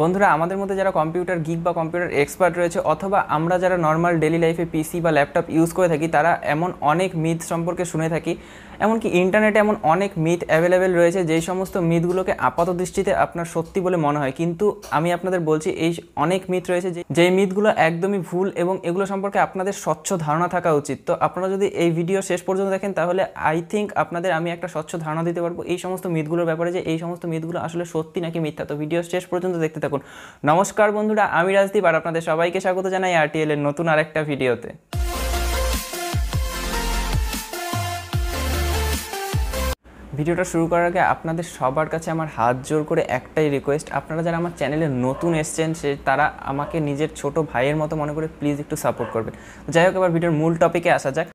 বন্ধুরা আমাদের মধ্যে যারা কম্পিউটার গিক বা কম্পিউটার এক্সপার্ট রয়েছে অথবা আমরা যারা নর্মাল ডেলি লাইফে পিসি বা ল্যাপটপ ইউজ করে থাকি তারা এমন অনেক মিথ সম্পর্কে শুনে থাকি এমনকি ইন্টারনেটে এমন অনেক মিথ অ্যাভেলেবেল রয়েছে যেই সমস্ত মিথগুলোকে আপাত দৃষ্টিতে আপনার সত্যি বলে মনে হয় কিন্তু আমি আপনাদের বলছি এই অনেক মিথ রয়েছে যে যেই মিথগুলো একদমই ভুল এবং এগুলো সম্পর্কে আপনাদের স্বচ্ছ ধারণা থাকা উচিত তো আপনারা যদি এই ভিডিও শেষ পর্যন্ত দেখেন তাহলে আই থিঙ্ক আপনাদের আমি একটা স্বচ্ছ ধারণা দিতে পারবো এই সমস্ত মিথগুলোর ব্যাপারে যে এই সমস্ত মিথগুলো আসলে সত্যি নাকি মিথ্যা তো ভিডিও শেষ পর্যন্ত দেখতে থাকুন নমস্কার বন্ধুরা আমি রাজদীপ আর আপনাদের সবাইকে স্বাগত জানাই আরটিএল এর নতুন আরেকটা ভিডিওতে ভিডিওটা শুরু করার আগে আপনাদের সবার কাছে আমার হাত জোর করে একটাই রিকোয়েস্ট আপনারা যারা আমার চ্যানেলে নতুন এসছেন সে তারা আমাকে নিজের ছোট ভাইয়ের মতো মনে করে প্লিজ একটু সাপোর্ট করবেন যাই হোক এবার ভিডিওর মূল টপিকে আসা যাক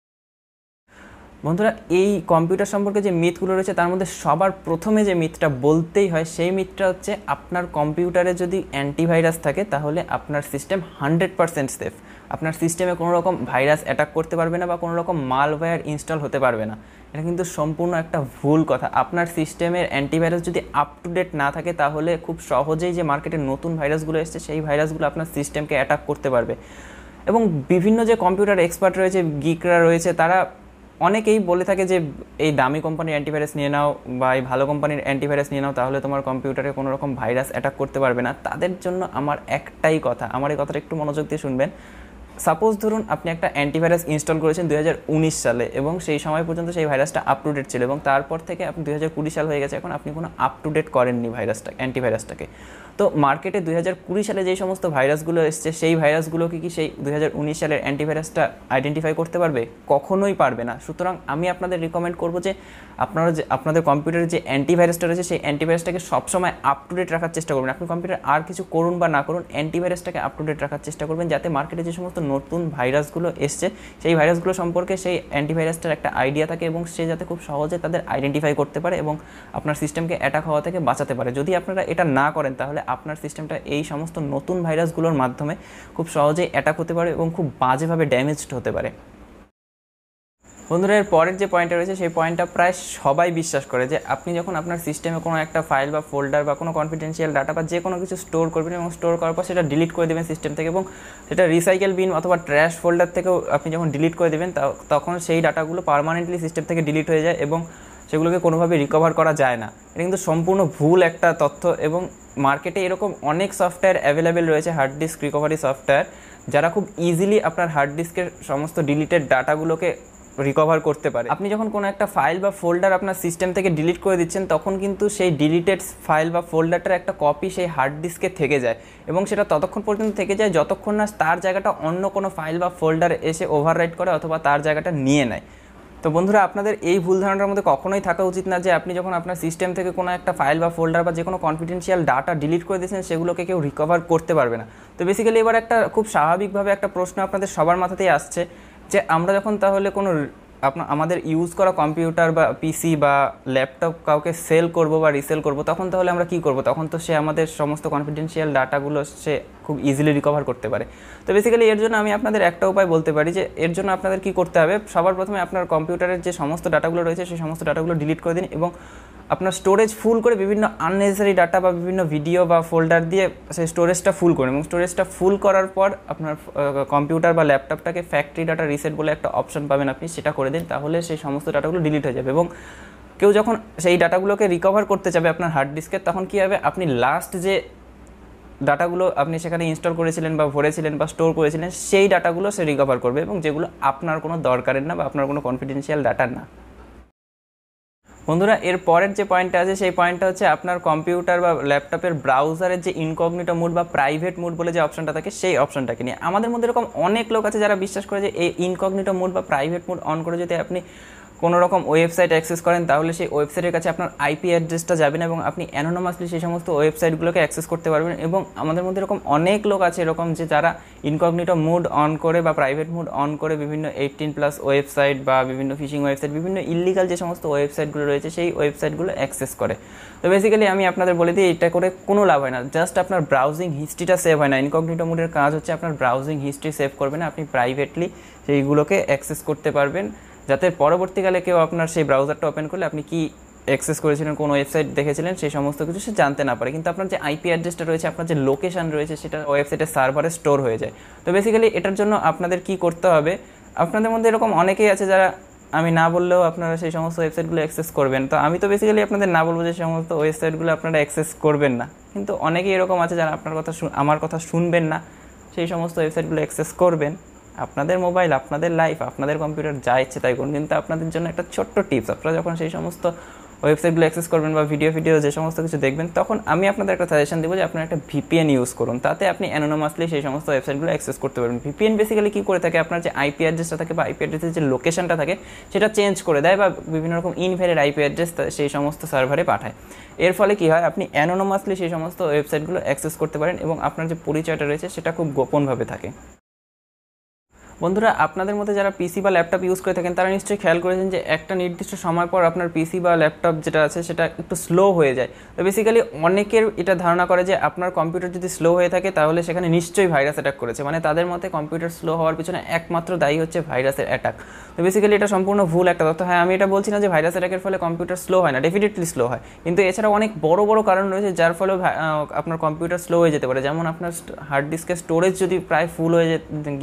বন্ধুরা এই কম্পিউটার সম্পর্কে যে মিথগুলো রয়েছে তার মধ্যে সবার প্রথমে যে মিথটা বলতেই হয় সেই মিথটা হচ্ছে আপনার কম্পিউটারে যদি অ্যান্টিভাইরাস থাকে তাহলে আপনার সিস্টেম হান্ড্রেড পারসেন্ট সেফ আপনার সিস্টেমে কোনো রকম ভাইরাস অ্যাটাক করতে পারবে না বা কোনো রকম মালওয়্যার ইনস্টল হতে পারবে না এটা কিন্তু সম্পূর্ণ একটা ভুল কথা আপনার সিস্টেমের অ্যান্টিভাইরাস যদি আপ টু ডেট না থাকে তাহলে খুব সহজেই যে মার্কেটে নতুন ভাইরাসগুলো এসছে সেই ভাইরাসগুলো আপনার সিস্টেমকে অ্যাটাক করতে পারবে এবং বিভিন্ন যে কম্পিউটার এক্সপার্ট রয়েছে গিকরা রয়েছে তারা অনেকেই বলে থাকে যে এই দামি কোম্পানির অ্যান্টিভাইরাস নিয়ে নাও বা এই ভালো কোম্পানির অ্যান্টিভাইরাস নিয়ে নাও তাহলে তোমার কম্পিউটারে কোনো রকম ভাইরাস অ্যাটাক করতে পারবে না তাদের জন্য আমার একটাই কথা আমার এই কথাটা একটু মনোযোগ দিয়ে শুনবেন সাপোজ ধরুন আপনি একটা অ্যান্টিভাইরাস ইনস্টল করেছেন দু সালে এবং সেই সময় পর্যন্ত সেই ভাইরাসটা আপ টু ডেট ছিল এবং তারপর থেকে আপনি দু সাল হয়ে গেছে এখন আপনি কোনো আপ টু ডেট করেননি ভাইরাসটা অ্যান্টিভাইরাসটাকে তো মার্কেটে দুই হাজার কুড়ি সালে যে সমস্ত ভাইরাসগুলো এসছে সেই ভাইরাসগুলোকে কি সেই দুই হাজার উনিশ সালের অ্যান্টিভাইরাসটা আইডেন্টিফাই করতে পারবে কখনোই পারবে না সুতরাং আমি আপনাদের রিকমেন্ড করবো যে আপনারা যে আপনাদের কম্পিউটারে যে অ্যান্টিভাইরাসটা রয়েছে সেই অ্যান্টিভাইরাসটাকে সবসময় আপ টু ডেট রাখার চেষ্টা করবেন আপনি কম্পিউটার আর কিছু করুন বা না করুন অ্যান্টিভাইরাসটাকে আপ টু ডেট রাখার চেষ্টা করবেন যাতে মার্কেটে যে সমস্ত নতুন ভাইরাসগুলো এসছে সেই ভাইরাসগুলো সম্পর্কে সেই অ্যান্টিভাইরাসটার একটা আইডিয়া থাকে এবং সে যাতে খুব সহজে তাদের আইডেন্টিফাই করতে পারে এবং আপনার সিস্টেমকে অ্যাটাক হওয়া থেকে বাঁচাতে পারে যদি আপনারা এটা না করেন তাহলে আপনার সিস্টেমটা এই সমস্ত নতুন ভাইরাসগুলোর মাধ্যমে খুব সহজেই অ্যাটাক হতে পারে এবং খুব বাজেভাবে ড্যামেজড হতে পারে বন্ধুরা এর পরের যে পয়েন্টটা রয়েছে সেই পয়েন্টটা প্রায় সবাই বিশ্বাস করে যে আপনি যখন আপনার সিস্টেমে কোনো একটা ফাইল বা ফোল্ডার বা কোনো কনফিডেন্সিয়াল ডাটা বা যে কোনো কিছু স্টোর করবেন এবং স্টোর করার পর সেটা ডিলিট করে দেবেন সিস্টেম থেকে এবং সেটা রিসাইকেল বিন অথবা ট্র্যাশ ফোল্ডার থেকেও আপনি যখন ডিলিট করে দেবেন তখন সেই ডাটাগুলো পারমানেন্টলি সিস্টেম থেকে ডিলিট হয়ে যায় এবং সেগুলোকে কোনোভাবে রিকভার করা যায় না এটা কিন্তু সম্পূর্ণ ভুল একটা তথ্য এবং মার্কেটে এরকম অনেক সফটওয়্যার অ্যাভেলেবেল রয়েছে হার্ড ডিস্ক রিকভারি সফটওয়্যার যারা খুব ইজিলি আপনার হার্ড ডিস্কের সমস্ত ডিলিটেড ডাটাগুলোকে রিকভার করতে পারে আপনি যখন কোনো একটা ফাইল বা ফোল্ডার আপনার সিস্টেম থেকে ডিলিট করে দিচ্ছেন তখন কিন্তু সেই ডিলিটেড ফাইল বা ফোল্ডারটার একটা কপি সেই হার্ড ডিস্কে থেকে যায় এবং সেটা ততক্ষণ পর্যন্ত থেকে যায় যতক্ষণ না তার জায়গাটা অন্য কোনো ফাইল বা ফোল্ডার এসে ওভাররাইট করে অথবা তার জায়গাটা নিয়ে নেয় তো বন্ধুরা আপনাদের এই ভুল ধারণার মধ্যে কখনোই থাকা উচিত না যে আপনি যখন আপনার সিস্টেম থেকে কোনো একটা ফাইল বা ফোল্ডার বা যে কোনো কনফিডেন্সিয়াল ডাটা ডিলিট করে দিয়েছেন সেগুলোকে কেউ রিকভার করতে পারবে না তো বেসিক্যালি এবার একটা খুব স্বাভাবিকভাবে একটা প্রশ্ন আপনাদের সবার মাথাতেই আসছে যে আমরা যখন তাহলে কোনো আপনার আমাদের ইউজ করা কম্পিউটার বা পিসি বা ল্যাপটপ কাউকে সেল করব বা রিসেল করব তখন তাহলে আমরা কি করব তখন তো সে আমাদের সমস্ত কনফিডেন্সিয়াল ডাটাগুলো সে খুব ইজিলি রিকভার করতে পারে তো বেসিক্যালি এর জন্য আমি আপনাদের একটা উপায় বলতে পারি যে এর জন্য আপনাদের কি করতে হবে সবার প্রথমে আপনার কম্পিউটারের যে সমস্ত ডাটাগুলো রয়েছে সেই সমস্ত ডাটাগুলো ডিলিট করে দিন এবং আপনার স্টোরেজ ফুল করে বিভিন্ন আননেসেসারি ডাটা বা বিভিন্ন ভিডিও বা ফোল্ডার দিয়ে সেই স্টোরেজটা ফুল করুন এবং স্টোরেজটা ফুল করার পর আপনার কম্পিউটার বা ল্যাপটপটাকে ফ্যাক্টরি ডাটা রিসেট বলে একটা অপশন পাবেন আপনি সেটা করে দিন তাহলে সেই সমস্ত ডাটাগুলো ডিলিট হয়ে যাবে এবং কেউ যখন সেই ডাটাগুলোকে রিকভার করতে যাবে আপনার হার্ড ডিস্কে তখন কী হবে আপনি লাস্ট যে ডাটাগুলো আপনি সেখানে ইনস্টল করেছিলেন বা ভরেছিলেন বা স্টোর করেছিলেন সেই ডাটাগুলো সে রিকভার করবে এবং যেগুলো আপনার কোনো দরকারের না বা আপনার কোনো কনফিডেন্সিয়াল ডাটা না বন্ধুরা এর পরের যে পয়েন্টটা আছে সেই পয়েন্টটা হচ্ছে আপনার কম্পিউটার বা ল্যাপটপের ব্রাউজারের যে ইনকগনিটো মুড বা প্রাইভেট মুড বলে যে অপশনটা থাকে সেই অপশনটাকে নিয়ে আমাদের মধ্যে এরকম অনেক লোক আছে যারা বিশ্বাস করে যে এই ইনকগনিটো মুড বা প্রাইভেট মুড অন করে যদি আপনি কোনো রকম ওয়েবসাইট অ্যাক্সেস করেন তাহলে সেই ওয়েবসাইটের কাছে আপনার আইপি অ্যাড্রেসটা যাবে না এবং আপনি অ্যানোনোমাসলি সেই সমস্ত ওয়েবসাইটগুলোকে অ্যাক্সেস করতে পারবেন এবং আমাদের মধ্যে এরকম অনেক লোক আছে এরকম যে যারা ইনকগনিটো মুড অন করে বা প্রাইভেট মুড অন করে বিভিন্ন এইটিন প্লাস ওয়েবসাইট বা বিভিন্ন ফিশিং ওয়েবসাইট বিভিন্ন ইলিগাল যে সমস্ত ওয়েবসাইটগুলো রয়েছে সেই ওয়েবসাইটগুলো অ্যাক্সেস করে তো বেসিক্যালি আমি আপনাদের বলে দিই এটা করে কোনো লাভ হয় না জাস্ট আপনার ব্রাউজিং হিস্ট্রিটা সেভ হয় না ইনকগনিটো মোডের কাজ হচ্ছে আপনার ব্রাউজিং হিস্ট্রি সেভ করবে না আপনি প্রাইভেটলি সেইগুলোকে অ্যাক্সেস করতে পারবেন যাতে পরবর্তীকালে কেউ আপনার সেই ব্রাউজারটা ওপেন করলে আপনি কি অ্যাক্সেস করেছিলেন কোন ওয়েবসাইট দেখেছিলেন সেই সমস্ত কিছু সে জানতে না পারে কিন্তু আপনার যে আইপি অ্যাড্রেসটা রয়েছে আপনার যে লোকেশান রয়েছে সেটা ওয়েবসাইটের সার্ভারে স্টোর হয়ে যায় তো বেসিক্যালি এটার জন্য আপনাদের কি করতে হবে আপনাদের মধ্যে এরকম অনেকেই আছে যারা আমি না বললেও আপনারা সেই সমস্ত ওয়েবসাইটগুলো অ্যাক্সেস করবেন তো আমি তো বেসিক্যালি আপনাদের না বলবো যে সমস্ত ওয়েবসাইটগুলো আপনারা অ্যাক্সেস করবেন না কিন্তু অনেকেই এরকম আছে যারা আপনার কথা আমার কথা শুনবেন না সেই সমস্ত ওয়েবসাইটগুলো অ্যাক্সেস করবেন আপনাদের মোবাইল আপনাদের লাইফ আপনাদের কম্পিউটার যা ইচ্ছে তাই করুন কিন্তু আপনাদের জন্য একটা ছোট্ট টিপস আপনারা যখন সেই সমস্ত ওয়েবসাইটগুলো অ্যাক্সেস করবেন বা ভিডিও ভিডিও যে সমস্ত কিছু দেখবেন তখন আমি আপনাদের একটা সাজেশন দেবো যে আপনারা একটা ভিপিএন ইউজ করুন তাতে আপনি অ্যানোনোমাসলি সেই সমস্ত ওয়েবসাইটগুলো অ্যাক্সেস করতে পারবেন ভিপিএন বেসিক্যালি কী করে থাকে আপনার যে আইপি অ্যাড্রেসটা থাকে বা আইপি অ্যাড্রেসের যে লোকেশনটা থাকে সেটা চেঞ্জ করে দেয় বা বিভিন্ন রকম ইনভ্যালিড আইপি অ্যাড্রেস সেই সমস্ত সার্ভারে পাঠায় এর ফলে কী হয় আপনি অ্যানোনোমাসলি সেই সমস্ত ওয়েবসাইটগুলো অ্যাক্সেস করতে পারেন এবং আপনার যে পরিচয়টা রয়েছে সেটা খুব গোপনভাবে থাকে বন্ধুরা আপনাদের মধ্যে যারা পিসি বা ল্যাপটপ ইউজ করে থাকেন তারা নিশ্চয়ই খেয়াল করেছেন যে একটা নির্দিষ্ট সময় পর আপনার পিসি বা ল্যাপটপ যেটা আছে সেটা একটু স্লো হয়ে যায় তো বেসিক্যালি অনেকের এটা ধারণা করে যে আপনার কম্পিউটার যদি স্লো হয়ে থাকে তাহলে সেখানে নিশ্চয়ই ভাইরাস অ্যাটাক করেছে মানে তাদের মতে কম্পিউটার স্লো হওয়ার পিছনে একমাত্র দায়ী হচ্ছে ভাইরাসের অ্যাটাক তো বেসিক্যালি এটা সম্পূর্ণ ভুল একটা তথ্য হ্যাঁ আমি এটা বলছি না যে ভাইরাস অ্যাটাকের ফলে কম্পিউটার স্লো হয় না ডেফিনেটলি স্লো হয় কিন্তু এছাড়া অনেক বড় বড় কারণ রয়েছে যার ফলে আপনার কম্পিউটার স্লো হয়ে যেতে পারে যেমন আপনার হার্ড ডিস্কের স্টোরেজ যদি প্রায় ফুল হয়ে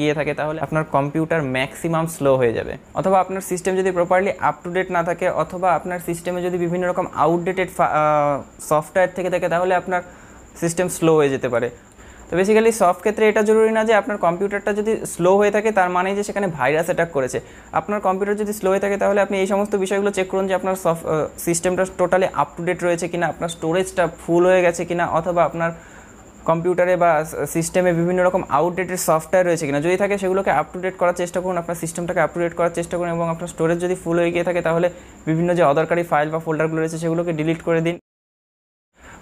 গিয়ে থাকে তাহলে আপনার কম্পিউটার ম্যাক্সিমাম স্লো হয়ে যাবে অথবা আপনার সিস্টেম যদি প্রপারলি আপ টু ডেট না থাকে অথবা আপনার সিস্টেমে যদি বিভিন্ন রকম আউটডেটেড সফটওয়্যার থেকে থাকে তাহলে আপনার সিস্টেম স্লো হয়ে যেতে পারে তো বেসিক্যালি সফট ক্ষেত্রে এটা জরুরি না যে আপনার কম্পিউটারটা যদি স্লো হয়ে থাকে তার মানে যে সেখানে ভাইরাস অ্যাটাক করেছে আপনার কম্পিউটার যদি স্লো হয়ে থাকে তাহলে আপনি এই সমস্ত বিষয়গুলো চেক করুন যে আপনার সফট সিস্টেমটা টোটালি আপ টু ডেট রয়েছে কিনা আপনার স্টোরেজটা ফুল হয়ে গেছে কিনা অথবা আপনার কম্পিউটারে বা সিস্টেমে বিভিন্ন রকম আউটডেটেড সফটওয়্যার রয়েছে কিনা যদি থাকে সেগুলোকে আপ টু ডেট করার চেষ্টা করুন আপনার সিস্টেমটাকে আপ টু ডেট করার চেষ্টা করুন এবং আপনার স্টোরেজ যদি ফুল হয়ে গিয়ে থাকে তাহলে বিভিন্ন যে অদরকারি ফাইল বা ফোল্ডারগুলো রয়েছে সেগুলোকে ডিলিট করে দিন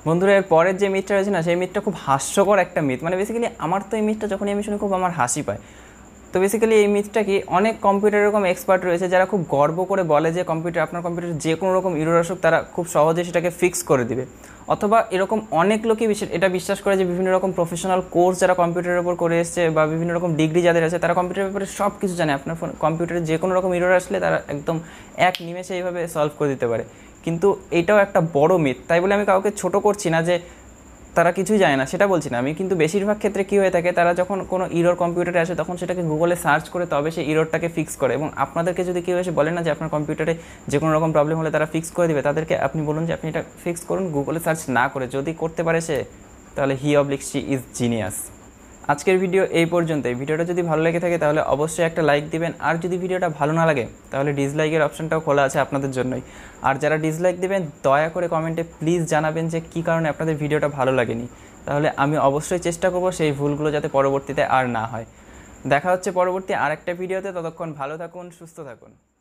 বন্ধুরা এর পরের যে মিথটা রয়েছে না সেই মিথটা খুব হাস্যকর একটা মিথ মানে বেসিক্যালি আমার তো এই মিথটা যখনই আমি শুনি খুব আমার হাসি পায় তো বেসিক্যালি এই মিথটা কি অনেক কম্পিউটার এরকম এক্সপার্ট রয়েছে যারা খুব গর্ব করে বলে যে কম্পিউটার আপনার কম্পিউটার যে কোনো রকম ইরোর আসুক তারা খুব সহজে সেটাকে ফিক্স করে দিবে অথবা এরকম অনেক লোকই এটা বিশ্বাস করে যে বিভিন্ন রকম প্রফেশনাল কোর্স যারা কম্পিউটারের উপর করে এসছে বা বিভিন্ন রকম ডিগ্রি যাদের আছে তারা কম্পিউটারের ব্যাপারে সব কিছু জানে আপনার ফোন কম্পিউটারে যে কোনো রকম ইরোর আসলে তারা একদম এক নিমেষে এইভাবে সলভ করে দিতে পারে কিন্তু এটাও একটা বড় মিথ তাই বলে আমি কাউকে ছোট করছি না যে তারা কিছুই যায় না সেটা বলছি না আমি কিন্তু বেশিরভাগ ক্ষেত্রে কী হয়ে থাকে তারা যখন কোনো ইরোর কম্পিউটারে আসে তখন সেটাকে গুগলে সার্চ করে তবে সেই ইরোরটাকে ফিক্স করে এবং আপনাদেরকে যদি কেউ এসে বলে না যে আপনার কম্পিউটারে যে কোনো রকম প্রবলেম হলে তারা ফিক্স করে দেবে তাদেরকে আপনি বলুন যে আপনি এটা ফিক্স করুন গুগলে সার্চ না করে যদি করতে পারে সে তাহলে হি অবলিক ইজ জিনিয়াস আজকের ভিডিও এই পর্যন্তই ভিডিওটা যদি ভালো লেগে থাকে তাহলে অবশ্যই একটা লাইক দিবেন আর যদি ভিডিওটা ভালো না লাগে তাহলে ডিসলাইকের অপশনটাও খোলা আছে আপনাদের জন্যই আর যারা ডিসলাইক দেবেন দয়া করে কমেন্টে প্লিজ জানাবেন যে কী কারণে আপনাদের ভিডিওটা ভালো লাগেনি তাহলে আমি অবশ্যই চেষ্টা করব সেই ভুলগুলো যাতে পরবর্তীতে আর না হয় দেখা হচ্ছে পরবর্তী আরেকটা ভিডিওতে ততক্ষণ ভালো থাকুন সুস্থ থাকুন